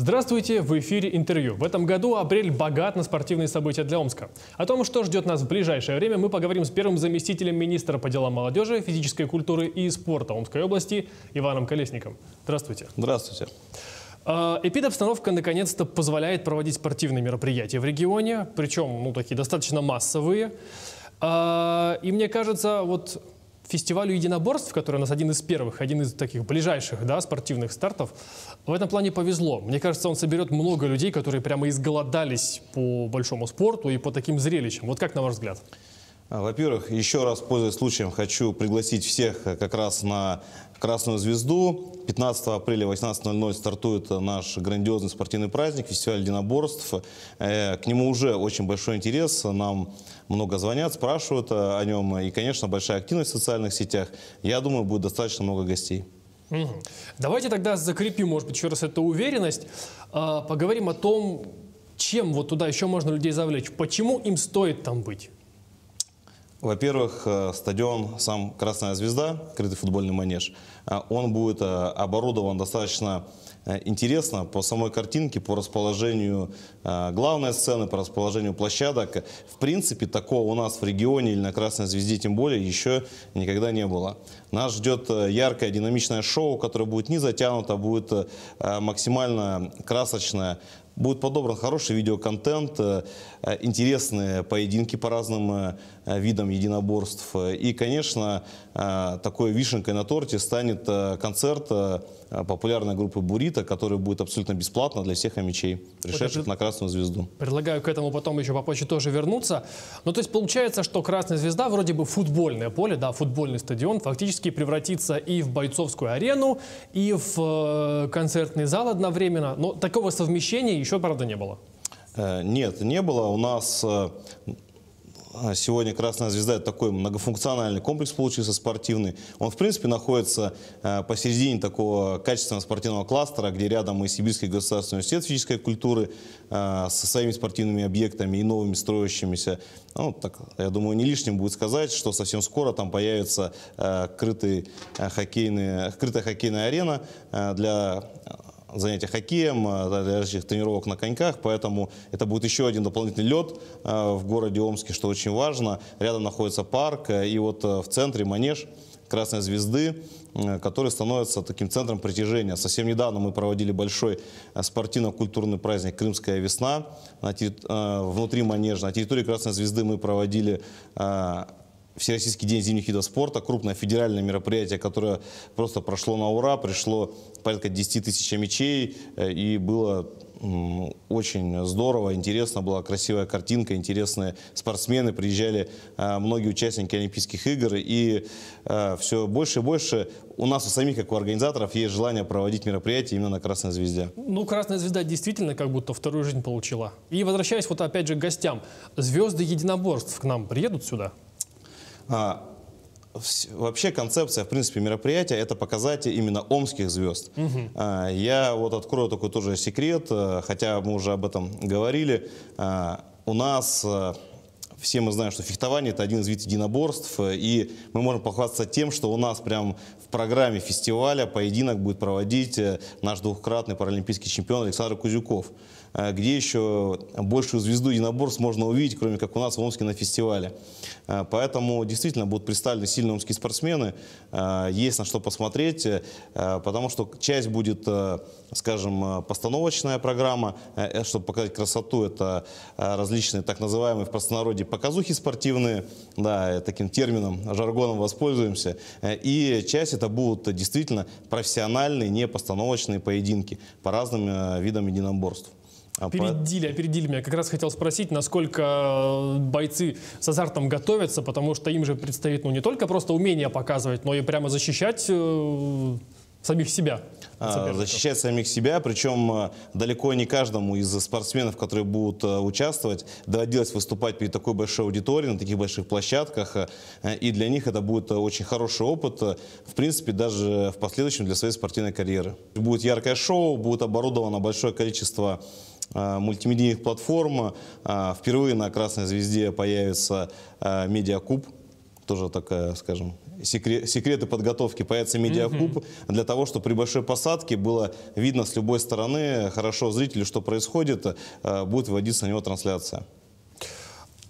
Здравствуйте, в эфире интервью. В этом году апрель богат на спортивные события для Омска. О том, что ждет нас в ближайшее время, мы поговорим с первым заместителем министра по делам молодежи, физической культуры и спорта Омской области Иваном Колесником. Здравствуйте. Здравствуйте. А, эпид-обстановка наконец-то позволяет проводить спортивные мероприятия в регионе, причем, ну, такие достаточно массовые. А, и мне кажется, вот фестивалю единоборств, который у нас один из первых, один из таких ближайших да, спортивных стартов, в этом плане повезло. Мне кажется, он соберет много людей, которые прямо изголодались по большому спорту и по таким зрелищам. Вот как на ваш взгляд? А, во-первых, еще раз, пользуясь случаем, хочу пригласить всех э, как раз на Красную Звезду. 15 апреля 18.00 стартует наш грандиозный спортивный праздник, фестиваль единоборств. Э, к нему уже очень большой интерес. Нам много звонят, спрашивают э, о нем. И, конечно, большая активность в социальных сетях. Я думаю, будет достаточно много гостей. Давайте тогда закрепим, может быть, еще раз эту уверенность. А, поговорим о том, чем вот туда еще можно людей завлечь. Почему им стоит там быть? Во-первых, э, стадион сам «Красная звезда», крытый футбольный манеж, э, он будет оборудован достаточно Э, интересно по самой картинке, по расположению э, главной сцены, по расположению площадок. В принципе, такого у нас в регионе или на Красной Звезде тем более еще никогда не было. Нас ждет э, яркое, динамичное шоу, которое будет не затянуто, будет максимально красочное, будет подобран хороший видеоконтент, интересные поединки по разным видам единоборств. И, конечно, такой вишенкой на торте станет концерт Э, популярной группы Бурита, которая будет абсолютно бесплатно для всех амичей, пришедших вот на «Красную звезду». Предлагаю к этому потом еще попозже тоже вернуться. Ну, то есть получается, что «Красная звезда» вроде бы футбольное поле, да, футбольный стадион, фактически превратится и в бойцовскую арену, и в э, концертный зал одновременно. Но такого совмещения еще, правда, не было. Э, нет, не было. У нас а, сегодня «Красная звезда» — это такой многофункциональный комплекс получился, спортивный. Он, в принципе, находится э, посередине такого качественного спортивного кластера, где рядом и Сибирский государственный университет физической культуры э, со своими спортивными объектами и новыми строящимися. Ну, так, я думаю, не лишним будет сказать, что совсем скоро там появится э, крытый хоккейный, крытая хоккейная арена для занятия хоккеем, э, различных тренировок на коньках, поэтому это будет еще один дополнительный лед э, в городе Омске, что очень важно. Рядом находится парк, э, и вот в центре манеж Красной Звезды, который становится таким центром притяжения. Совсем недавно мы проводили большой спортивно-культурный праздник «Крымская весна» внутри манежа. На территории Красной Звезды мы проводили Всероссийский день зимних видов спорта, крупное федеральное мероприятие, которое просто прошло на ура, пришло порядка 10 тысяч мячей э, и было очень здорово, интересно, была красивая картинка, интересные спортсмены, приезжали э, многие участники Олимпийских игр, и э, все больше и больше у нас у самих, как у организаторов, есть желание проводить мероприятие именно на Красной Звезде. Ну, Красная Звезда действительно как будто вторую жизнь получила. И возвращаясь вот опять же к гостям, звезды единоборств к нам приедут сюда? А, вообще концепция, в принципе, мероприятия – это показать именно омских звезд. Угу. Я вот открою такой тоже секрет, э, хотя мы уже об этом говорили. А, у нас э, все мы знаем, что фехтование – это один из видов единоборств, э, и мы можем похвастаться тем, что у нас прям в программе фестиваля поединок будет проводить наш двухкратный паралимпийский чемпион Александр Кузюков. Э, где еще большую звезду единоборств можно увидеть, кроме как у нас в Омске на фестивале. Э, поэтому действительно будут представлены сильные омские спортсмены, э, есть на что посмотреть, потому что часть будет, скажем, постановочная программа, чтобы показать красоту, это различные так называемые в простонародье показухи спортивные, да, таким термином, жаргоном воспользуемся, и часть это будут действительно профессиональные, не постановочные поединки по разным видам единоборств. А опередили, опередили меня. Как раз хотел спросить, насколько э, бойцы с азартом готовятся, потому что им же предстоит ну, не только просто умение показывать, но и прямо защищать э, самих себя. А, защищать самих себя, причем э, далеко не каждому из спортсменов, которые будут участвовать, доводилось выступать перед такой большой аудиторией, на таких больших площадках, и для них это будет очень хороший опыт, в принципе, даже в последующем для своей спортивной карьеры. Будет яркое шоу, будет оборудовано большое количество Э, мультимедийных платформ. Э, впервые на «Красной звезде» появится э, «Медиакуб», тоже такая, скажем, секреты подготовки. Появится медиакуб mm -hmm. для того, чтобы при большой посадке было видно с любой стороны хорошо зрителю, что происходит, будет вводиться на него трансляция.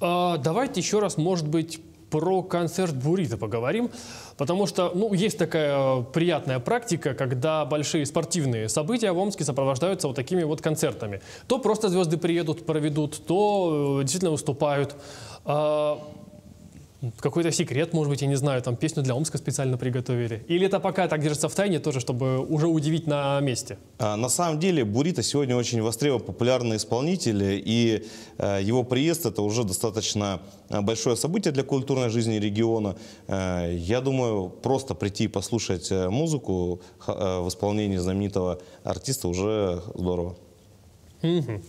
А, давайте еще раз, может быть, про концерт Бурита поговорим, потому что, ну, есть такая приятная практика, когда большие спортивные события в Омске сопровождаются вот такими вот концертами. То просто звезды приедут, проведут, то э, действительно выступают. А, какой-то секрет, может быть, я не знаю, там песню для Омска специально приготовили? Или это пока так держится в тайне тоже, чтобы уже удивить на месте? А, на самом деле Бурита сегодня очень востребован популярный исполнитель, и э, его приезд это уже достаточно э, большое событие для культурной жизни региона. Э, я думаю, просто прийти и послушать музыку в исполнении знаменитого артиста уже здорово. Mm-hmm.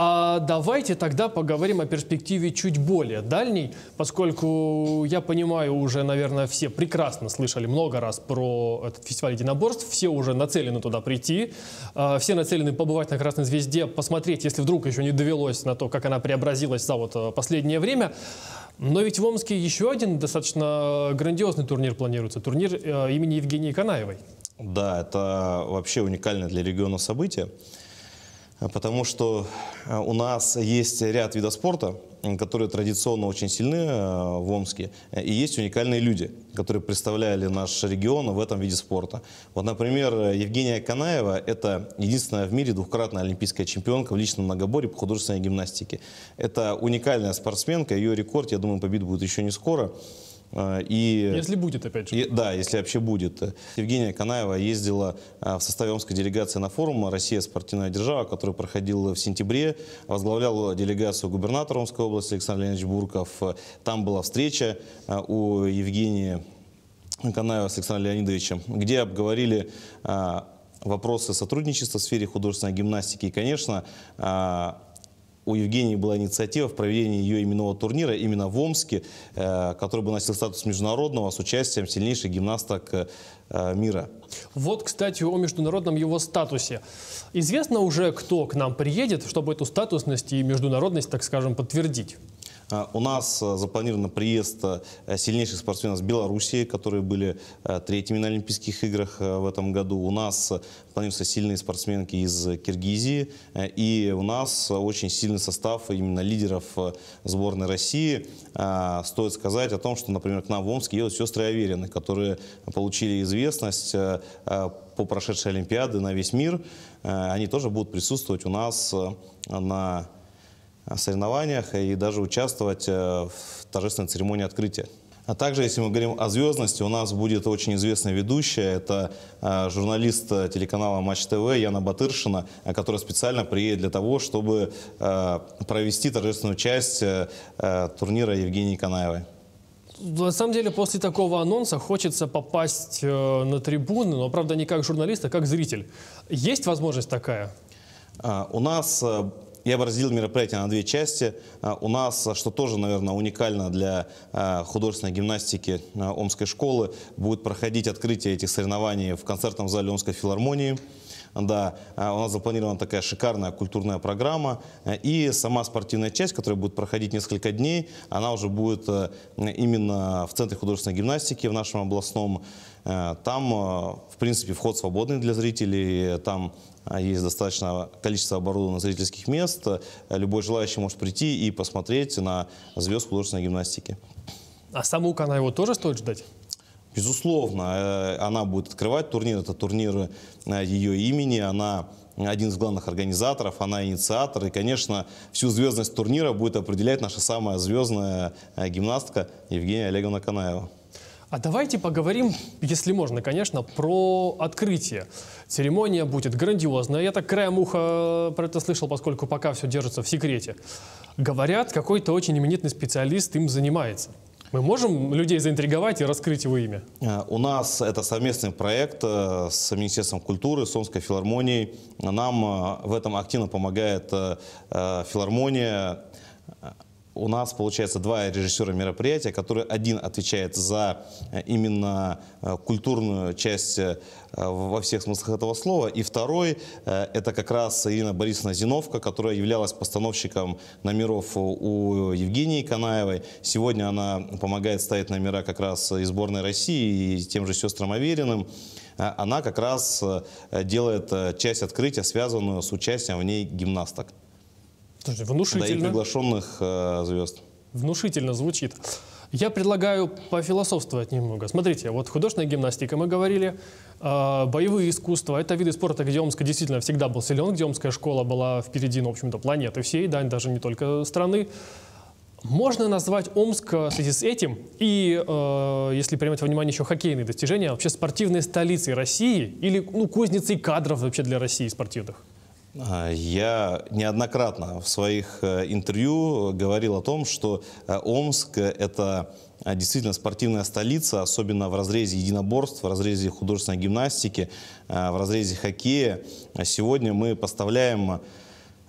А давайте тогда поговорим о перспективе чуть более дальней, поскольку я понимаю, уже, наверное, все прекрасно слышали много раз про этот фестиваль единоборств, все уже нацелены туда прийти, а, все нацелены побывать на Красной Звезде, посмотреть, если вдруг еще не довелось на то, как она преобразилась за вот э, последнее время. Но ведь в Омске еще один достаточно грандиозный турнир планируется, турнир э, имени Евгении Канаевой. Да, это вообще уникальное для региона событие. А, потому что а, у нас есть ряд видов спорта, которые традиционно очень сильны а, в Омске, и есть уникальные люди, которые представляли наш регион в этом виде спорта. Вот, например, Евгения Канаева – это единственная в мире двукратная олимпийская чемпионка в личном многоборе по художественной гимнастике. Это уникальная спортсменка, ее рекорд, я думаю, побит будет еще не скоро. А, и, если будет, опять же. И, да, если вообще будет. Евгения Канаева ездила а, в составе Омской делегации на форум «Россия – спортивная держава», который проходил в сентябре. Возглавлял делегацию губернатор Омской области Александр Леонидович Бурков. Там была встреча а, у Евгении Канаева с Александром Леонидовичем, где обговорили вопросы сотрудничества в сфере художественной гимнастики. И, конечно, у Евгении была инициатива в проведении ее именного турнира именно в Омске, э, который бы носил статус международного с участием сильнейших гимнасток э, э, мира. Вот, кстати, о международном его статусе. Известно уже, кто к нам приедет, чтобы эту статусность и международность, так скажем, подтвердить? А, у нас а, запланирован приезд а, сильнейших спортсменов с Белоруссии, которые были третьими на Олимпийских играх в этом году. У нас планируются сильные спортсменки из Киргизии. И у нас очень сильный состав именно лидеров сборной России. Стоит сказать о том, что, например, к нам в Омск едут сестры Аверины, которые получили известность по прошедшей Олимпиады на весь мир. Они тоже будут присутствовать у нас на соревнованиях и даже участвовать э, в торжественной церемонии открытия. А также, если мы говорим о звездности, у нас будет очень известная ведущая. Это э, журналист э, телеканала Матч ТВ Яна Батыршина, которая специально приедет для того, чтобы провести торжественную часть турнира Евгении Канаевой. На самом деле, после такого анонса хочется попасть на трибуны, но, правда, не как журналист, а как зритель. Есть возможность такая? А, у нас я бы разделил мероприятие на две части. А, у нас, а, что тоже, наверное, уникально для а, художественной гимнастики Омской школы, будет проходить открытие этих соревнований в концертном зале Омской филармонии. Да, э, у нас запланирована такая шикарная культурная программа. И сама спортивная часть, которая будет проходить несколько дней, она уже будет э, именно в Центре художественной гимнастики в нашем областном. Э, там, в принципе, вход свободный для зрителей. Там есть достаточно количество оборудованных зрительских мест. Любой желающий может прийти и посмотреть на звезд художественной гимнастики. А саму Канаеву тоже стоит ждать? Безусловно, э, она будет открывать турнир, это турниры э, ее имени, она один из главных организаторов, она инициатор, и, конечно, всю звездность турнира будет определять наша самая звездная э, гимнастка Евгения Олеговна Канаева. А давайте поговорим, если можно, конечно, про открытие. Церемония будет грандиозная. Я так краем уха про это слышал, поскольку пока все держится в секрете. Говорят, какой-то очень именитый специалист им занимается. Мы можем людей заинтриговать и раскрыть его имя? Э, у нас это совместный проект э, с Министерством культуры, с Омской филармонией. Нам э, в этом активно помогает филармония, у нас получается два режиссера мероприятия, которые один отвечает за э, именно э, культурную часть э, во всех смыслах этого слова, и второй это как раз Ирина Борисовна Зиновка, которая являлась постановщиком номеров у Евгении Канаевой. Сегодня она помогает ставить номера как раз и сборной России, и тем же сестрам Авериным она как раз делает часть открытия, связанную с участием в ней гимнасток. Слушай, внушительно. Да и приглашенных э, звезд. Внушительно звучит. Я предлагаю пофилософствовать немного. Смотрите, вот художественная гимнастика, мы говорили, э, боевые искусства, это виды спорта, где Омск действительно всегда был силен, где Омская школа была впереди, ну, в общем-то, планеты всей, да, даже не только страны. Можно назвать Омск э, в связи с этим и, э, если принимать во внимание еще хоккейные достижения, вообще спортивной столицей России или ну, кузницей кадров вообще для России спортивных? А, я неоднократно в своих э, интервью говорил о том, что э, Омск – это э, действительно спортивная столица, особенно в разрезе единоборств, в разрезе художественной гимнастики, в разрезе хоккея. А сегодня мы поставляем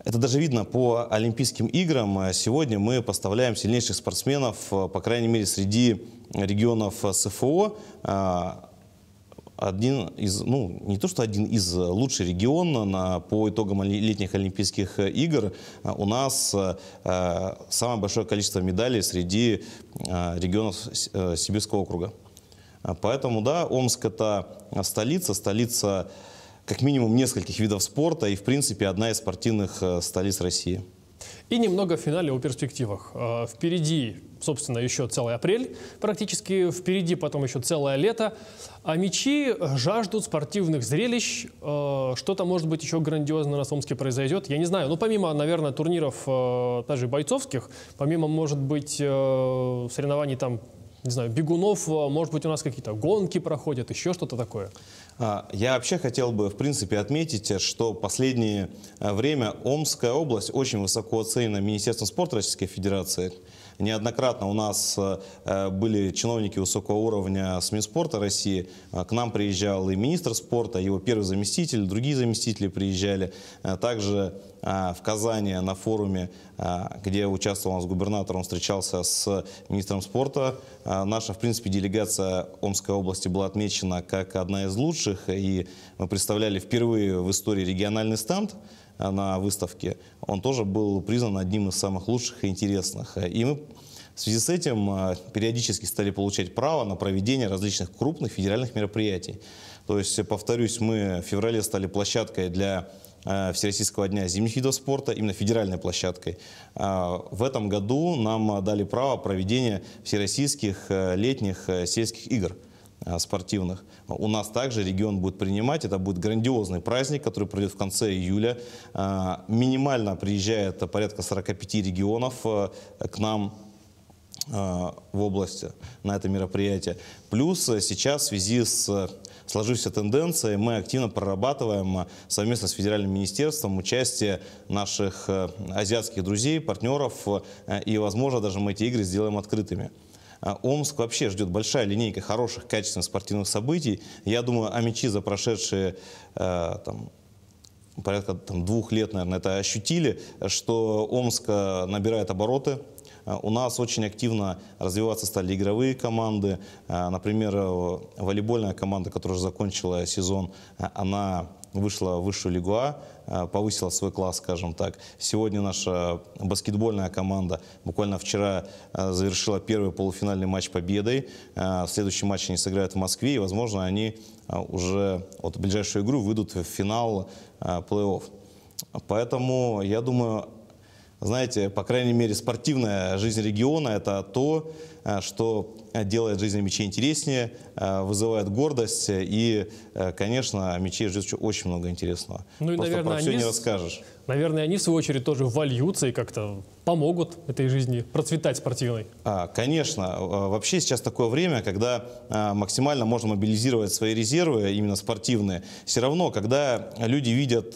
это даже видно по Олимпийским играм. Сегодня мы поставляем сильнейших спортсменов, по крайней мере, среди регионов СФО. А, один из, ну, не то что один из, э, лучших регионов на, по итогам летних Олимпийских э, игр. Э, у нас э, самое большое количество медалей среди э, регионов э, Сибирского округа. Поэтому, да, Омск – это столица, столица как минимум нескольких видов спорта и, в принципе, одна из спортивных столиц России. И немного в финале о перспективах. Э, впереди, собственно, еще целый апрель практически, впереди потом еще целое лето. А мечи жаждут спортивных зрелищ. Э, что-то, может быть, еще грандиозно на Сомске произойдет, я не знаю. Ну, помимо, наверное, турниров даже э, бойцовских, помимо, может быть, соревнований там не знаю, бегунов, может быть, у нас какие-то гонки проходят, еще что-то такое? А, я вообще хотел бы, в принципе, отметить, что последнее э, время Омская область очень высоко оценена Министерством спорта Российской Федерации неоднократно у нас э, были чиновники высокого уровня СМИ спорта России. Э, к нам приезжал и министр спорта, его первый заместитель, другие заместители приезжали. Э, также в Казани на форуме, где участвовал у нас губернатор, он встречался с министром спорта. Наша, в принципе, делегация Омской области была отмечена как одна из лучших, и мы представляли впервые в истории региональный стенд на выставке. Он тоже был признан одним из самых лучших и интересных. И мы в связи с этим а, периодически стали получать право на проведение различных крупных федеральных мероприятий. То есть, повторюсь, мы в феврале стали площадкой для а, Всероссийского дня зимних видов спорта, именно федеральной площадкой. А, в этом году нам дали право проведения всероссийских летних сельских игр – а, спортивных. У нас также регион будет принимать. Это будет грандиозный праздник, который пройдет в конце июля. А, минимально приезжает порядка 45 регионов а, к нам в области на это мероприятие. Плюс сейчас в связи с сложившейся тенденцией мы активно прорабатываем совместно с федеральным министерством участие наших азиатских друзей, партнеров и, возможно, даже мы эти игры сделаем открытыми. А Омск вообще ждет большая линейка хороших, качественных спортивных событий. Я думаю, амичи за прошедшие э, там, порядка там, двух лет, наверное, это ощутили, что Омск э, набирает обороты. Э, у нас очень активно развиваться стали игровые команды. Например, волейбольная команда, которая закончила сезон, она вышла в высшую лигу А, э, повысила свой класс, скажем так. Сегодня наша баскетбольная команда буквально вчера э, завершила первый полуфинальный матч победой. Э, Следующий матч они сыграют в Москве, и, возможно, они уже от ближайшую игру выйдут в финал плей-офф. Поэтому, я думаю, знаете, по крайней мере, спортивная жизнь региона – это то, Э, что э, делает жизнь мечей интереснее, э, вызывает гордость. И, конечно, мечей ждет еще очень много интересного. Ну и, Просто наверное, про все они, не расскажешь. Наверное, они, в свою очередь, тоже вольются и как-то помогут этой жизни процветать спортивной. А, конечно. Вообще сейчас такое время, когда максимально можно мобилизировать свои резервы, именно спортивные. Все равно, когда люди видят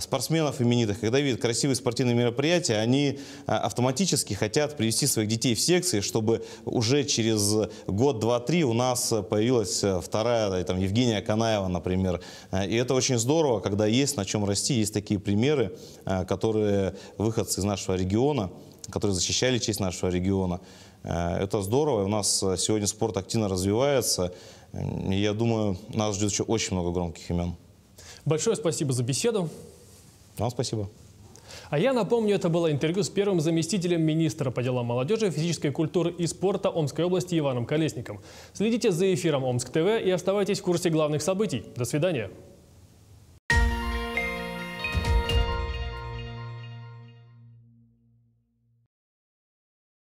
спортсменов именитых, когда видят красивые спортивные мероприятия, они автоматически хотят привести своих детей в секции, чтобы уже через год, два, три у нас появилась вторая, там, Евгения Канаева, например. Э, и это очень здорово, когда есть на чем расти, есть такие примеры, э, которые выходцы из нашего региона, которые защищали честь нашего региона. Э, это здорово, у нас сегодня спорт активно развивается, я думаю, нас ждет еще очень много громких имен. Большое спасибо за беседу. Вам спасибо. А я напомню, это было интервью с первым заместителем министра по делам молодежи, физической культуры и спорта Омской области Иваном Колесником. Следите за эфиром Омск ТВ и оставайтесь в курсе главных событий. До свидания.